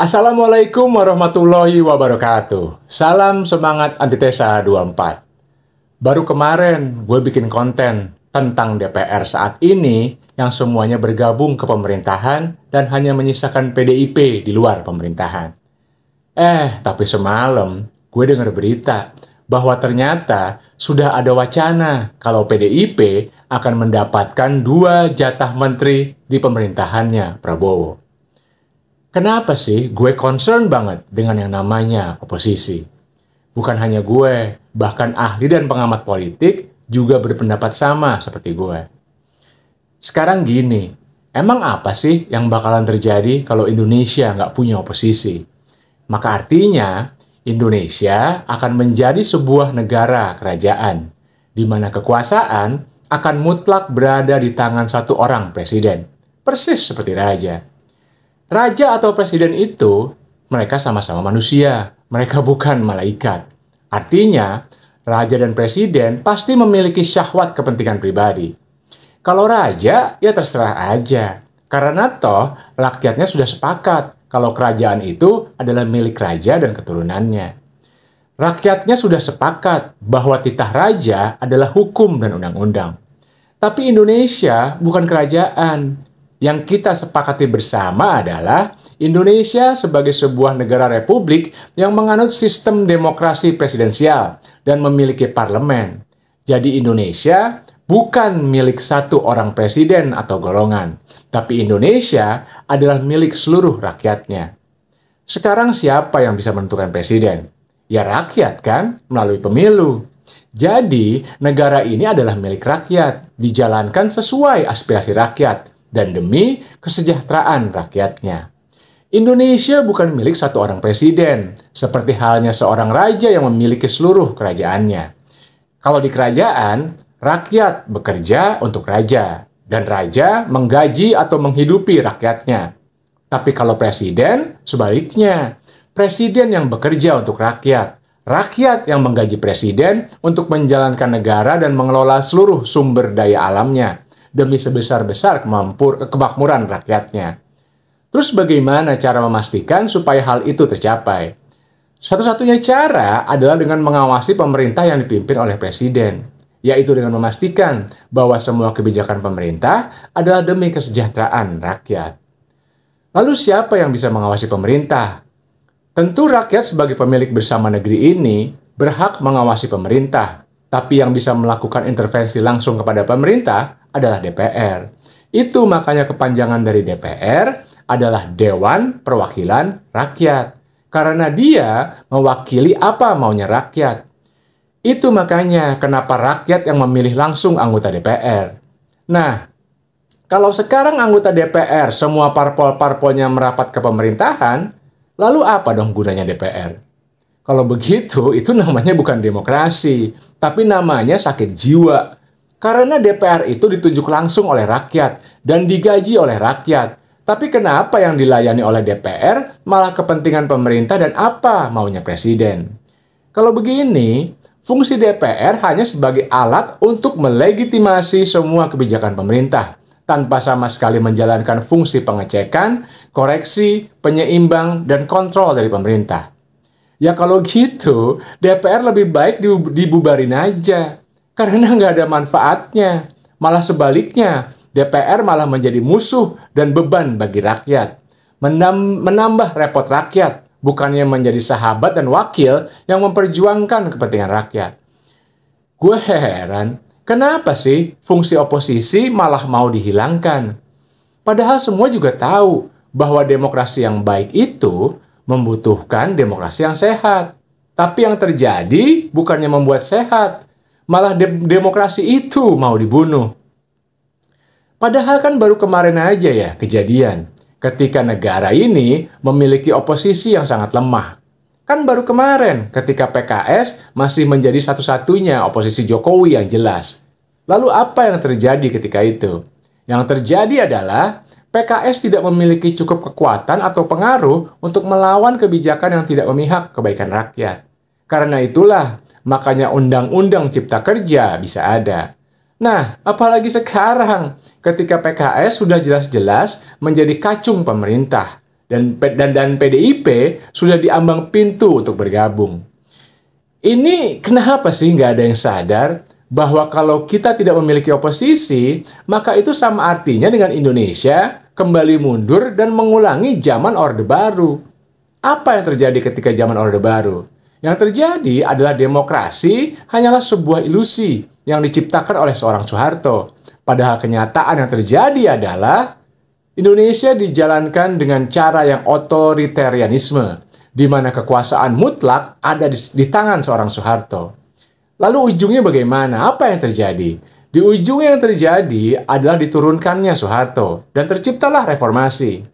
Assalamualaikum warahmatullahi wabarakatuh. Salam semangat antitesa 24. Baru kemarin gue bikin konten tentang DPR saat ini yang semuanya bergabung ke pemerintahan dan hanya menyisakan PDIP di luar pemerintahan. Eh, tapi semalam gue dengar berita bahwa ternyata sudah ada wacana kalau PDIP akan mendapatkan dua jatah menteri di pemerintahannya Prabowo. Kenapa sih gue concern banget dengan yang namanya oposisi? Bukan hanya gue, bahkan ahli dan pengamat politik juga berpendapat sama seperti gue. Sekarang gini, emang apa sih yang bakalan terjadi kalau Indonesia nggak punya oposisi? Maka artinya, Indonesia akan menjadi sebuah negara kerajaan, di mana kekuasaan akan mutlak berada di tangan satu orang presiden, persis seperti raja. Raja atau presiden itu, mereka sama-sama manusia. Mereka bukan malaikat. Artinya, raja dan presiden pasti memiliki syahwat kepentingan pribadi. Kalau raja, ya terserah aja. Karena toh, rakyatnya sudah sepakat kalau kerajaan itu adalah milik raja dan keturunannya. Rakyatnya sudah sepakat bahwa titah raja adalah hukum dan undang-undang. Tapi Indonesia bukan kerajaan, yang kita sepakati bersama adalah Indonesia sebagai sebuah negara republik yang menganut sistem demokrasi presidensial dan memiliki parlemen. Jadi Indonesia bukan milik satu orang presiden atau golongan, tapi Indonesia adalah milik seluruh rakyatnya. Sekarang siapa yang bisa menentukan presiden? Ya rakyat kan, melalui pemilu. Jadi, negara ini adalah milik rakyat, dijalankan sesuai aspirasi rakyat, dan demi kesejahteraan rakyatnya. Indonesia bukan milik satu orang presiden, seperti halnya seorang raja yang memiliki seluruh kerajaannya. Kalau di kerajaan, rakyat bekerja untuk raja, dan raja menggaji atau menghidupi rakyatnya. Tapi kalau presiden, sebaliknya, presiden yang bekerja untuk rakyat, rakyat yang menggaji presiden untuk menjalankan negara dan mengelola seluruh sumber daya alamnya demi sebesar-besar kemampur kemakmuran rakyatnya. Terus bagaimana cara memastikan supaya hal itu tercapai? Satu-satunya cara adalah dengan mengawasi pemerintah yang dipimpin oleh presiden, yaitu dengan memastikan bahwa semua kebijakan pemerintah adalah demi kesejahteraan rakyat. Lalu siapa yang bisa mengawasi pemerintah? Tentu rakyat sebagai pemilik bersama negeri ini berhak mengawasi pemerintah. Tapi yang bisa melakukan intervensi langsung kepada pemerintah adalah DPR. Itu makanya kepanjangan dari DPR adalah Dewan Perwakilan Rakyat. Karena dia mewakili apa maunya rakyat. Itu makanya kenapa rakyat yang memilih langsung anggota DPR. Nah, kalau sekarang anggota DPR semua parpol-parpolnya merapat ke pemerintahan, lalu apa dong gunanya DPR? Kalau begitu, itu namanya bukan demokrasi, tapi namanya sakit jiwa. Karena DPR itu ditunjuk langsung oleh rakyat dan digaji oleh rakyat. Tapi kenapa yang dilayani oleh DPR malah kepentingan pemerintah dan apa maunya presiden? Kalau begini, fungsi DPR hanya sebagai alat untuk melegitimasi semua kebijakan pemerintah tanpa sama sekali menjalankan fungsi pengecekan, koreksi, penyeimbang, dan kontrol dari pemerintah. Ya kalau gitu, DPR lebih baik dibubarin aja. Karena nggak ada manfaatnya. Malah sebaliknya, DPR malah menjadi musuh dan beban bagi rakyat. Menam, menambah repot rakyat, bukannya menjadi sahabat dan wakil yang memperjuangkan kepentingan rakyat. Gue heran, kenapa sih fungsi oposisi malah mau dihilangkan? Padahal semua juga tahu bahwa demokrasi yang baik itu membutuhkan demokrasi yang sehat. Tapi yang terjadi bukannya membuat sehat, malah de demokrasi itu mau dibunuh. Padahal kan baru kemarin aja ya kejadian, ketika negara ini memiliki oposisi yang sangat lemah. Kan baru kemarin ketika PKS masih menjadi satu-satunya oposisi Jokowi yang jelas. Lalu apa yang terjadi ketika itu? Yang terjadi adalah PKS tidak memiliki cukup kekuatan atau pengaruh untuk melawan kebijakan yang tidak memihak kebaikan rakyat. Karena itulah, makanya undang-undang cipta kerja bisa ada. Nah, apalagi sekarang ketika PKS sudah jelas-jelas menjadi kacung pemerintah dan dan dan PDIP sudah diambang pintu untuk bergabung. Ini kenapa sih nggak ada yang sadar bahwa kalau kita tidak memiliki oposisi, maka itu sama artinya dengan Indonesia kembali mundur dan mengulangi zaman Orde Baru. Apa yang terjadi ketika zaman Orde Baru? Yang terjadi adalah demokrasi hanyalah sebuah ilusi yang diciptakan oleh seorang Soeharto. Padahal kenyataan yang terjadi adalah Indonesia dijalankan dengan cara yang otoritarianisme, di mana kekuasaan mutlak ada di, di tangan seorang Soeharto. Lalu ujungnya bagaimana? Apa yang terjadi? Di ujung yang terjadi adalah diturunkannya Soeharto dan terciptalah reformasi.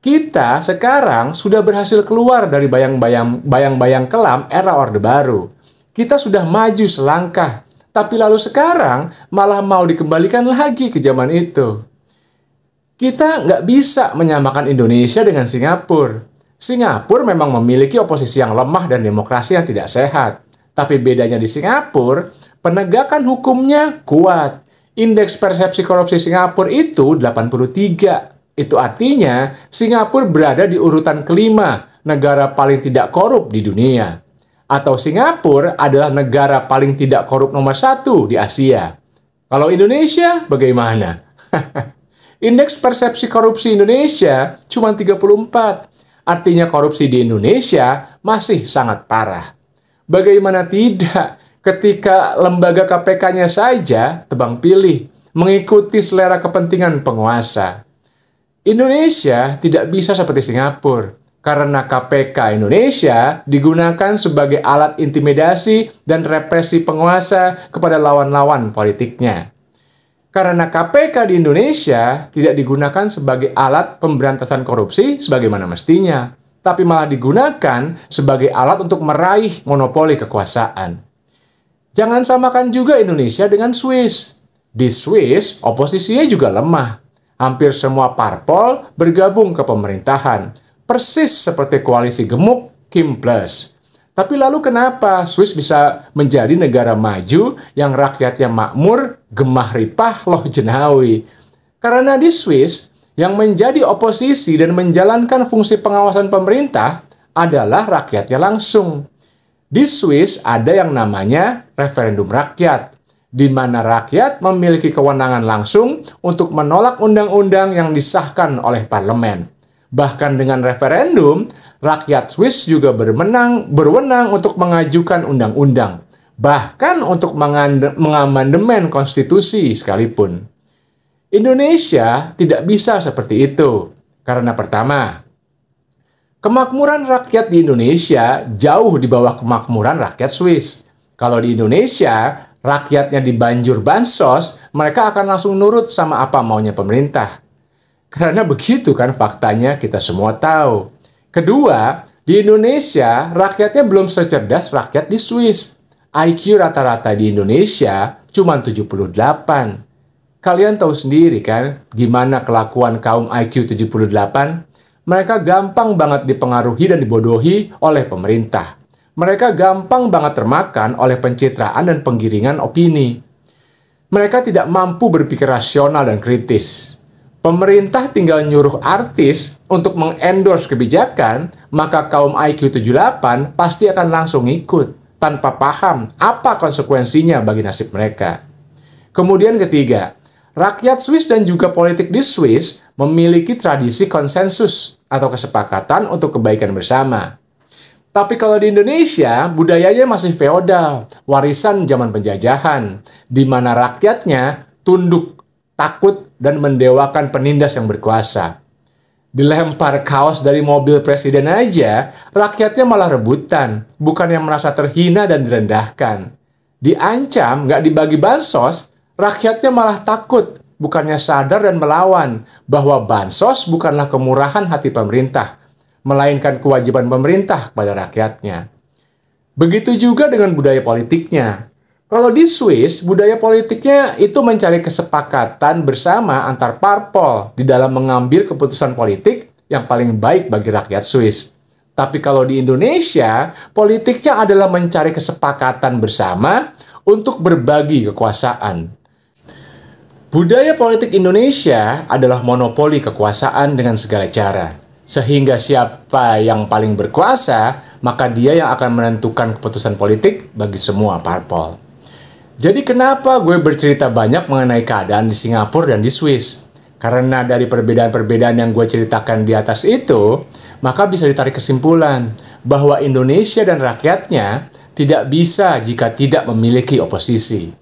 Kita sekarang sudah berhasil keluar dari bayang-bayang bayang-bayang kelam era Orde Baru. Kita sudah maju selangkah, tapi lalu sekarang malah mau dikembalikan lagi ke zaman itu. Kita nggak bisa menyamakan Indonesia dengan Singapura. Singapura memang memiliki oposisi yang lemah dan demokrasi yang tidak sehat. Tapi bedanya di Singapura, Penegakan hukumnya kuat. Indeks persepsi korupsi Singapura itu 83. Itu artinya Singapura berada di urutan kelima negara paling tidak korup di dunia. Atau Singapura adalah negara paling tidak korup nomor satu di Asia. Kalau Indonesia, bagaimana? Indeks persepsi korupsi Indonesia cuma 34. Artinya korupsi di Indonesia masih sangat parah. Bagaimana tidak? ketika lembaga KPK-nya saja tebang pilih mengikuti selera kepentingan penguasa. Indonesia tidak bisa seperti Singapura karena KPK Indonesia digunakan sebagai alat intimidasi dan represi penguasa kepada lawan-lawan politiknya. Karena KPK di Indonesia tidak digunakan sebagai alat pemberantasan korupsi sebagaimana mestinya, tapi malah digunakan sebagai alat untuk meraih monopoli kekuasaan. Jangan samakan juga Indonesia dengan Swiss. Di Swiss, oposisinya juga lemah. Hampir semua parpol bergabung ke pemerintahan, persis seperti koalisi gemuk Kim Plus. Tapi lalu kenapa Swiss bisa menjadi negara maju yang rakyatnya makmur, gemah ripah, loh jenawi? Karena di Swiss, yang menjadi oposisi dan menjalankan fungsi pengawasan pemerintah adalah rakyatnya langsung. Di Swiss ada yang namanya referendum rakyat, di mana rakyat memiliki kewenangan langsung untuk menolak undang-undang yang disahkan oleh parlemen. Bahkan dengan referendum, rakyat Swiss juga bermenang, berwenang untuk mengajukan undang-undang, bahkan untuk mengamandemen konstitusi sekalipun. Indonesia tidak bisa seperti itu. Karena pertama, Kemakmuran rakyat di Indonesia jauh di bawah kemakmuran rakyat Swiss. Kalau di Indonesia, rakyatnya dibanjur bansos, mereka akan langsung nurut sama apa maunya pemerintah. Karena begitu kan faktanya kita semua tahu. Kedua, di Indonesia, rakyatnya belum secerdas rakyat di Swiss. IQ rata-rata di Indonesia cuma 78. Kalian tahu sendiri kan gimana kelakuan kaum IQ 78? mereka gampang banget dipengaruhi dan dibodohi oleh pemerintah. Mereka gampang banget termakan oleh pencitraan dan penggiringan opini. Mereka tidak mampu berpikir rasional dan kritis. Pemerintah tinggal nyuruh artis untuk mengendorse kebijakan, maka kaum IQ 78 pasti akan langsung ikut tanpa paham apa konsekuensinya bagi nasib mereka. Kemudian ketiga, Rakyat Swiss dan juga politik di Swiss memiliki tradisi konsensus atau kesepakatan untuk kebaikan bersama. Tapi kalau di Indonesia, budayanya masih feodal, warisan zaman penjajahan, di mana rakyatnya tunduk, takut, dan mendewakan penindas yang berkuasa. Dilempar kaos dari mobil presiden aja, rakyatnya malah rebutan, bukan yang merasa terhina dan direndahkan. Diancam nggak dibagi bansos, rakyatnya malah takut, bukannya sadar dan melawan bahwa bansos bukanlah kemurahan hati pemerintah, melainkan kewajiban pemerintah kepada rakyatnya. Begitu juga dengan budaya politiknya. Kalau di Swiss, budaya politiknya itu mencari kesepakatan bersama antar parpol di dalam mengambil keputusan politik yang paling baik bagi rakyat Swiss. Tapi kalau di Indonesia, politiknya adalah mencari kesepakatan bersama untuk berbagi kekuasaan. Budaya politik Indonesia adalah monopoli kekuasaan dengan segala cara. Sehingga siapa yang paling berkuasa, maka dia yang akan menentukan keputusan politik bagi semua parpol. Jadi kenapa gue bercerita banyak mengenai keadaan di Singapura dan di Swiss? Karena dari perbedaan-perbedaan yang gue ceritakan di atas itu, maka bisa ditarik kesimpulan bahwa Indonesia dan rakyatnya tidak bisa jika tidak memiliki oposisi.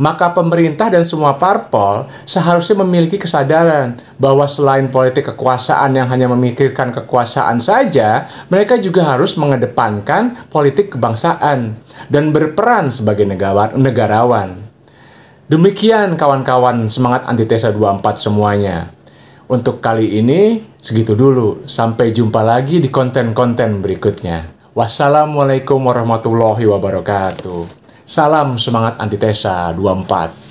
Maka pemerintah dan semua parpol seharusnya memiliki kesadaran bahwa selain politik kekuasaan yang hanya memikirkan kekuasaan saja, mereka juga harus mengedepankan politik kebangsaan dan berperan sebagai negarawan. Demikian kawan-kawan semangat antitesa 24 semuanya. Untuk kali ini segitu dulu. Sampai jumpa lagi di konten-konten berikutnya. Wassalamualaikum warahmatullahi wabarakatuh. Salam semangat antitesa 24.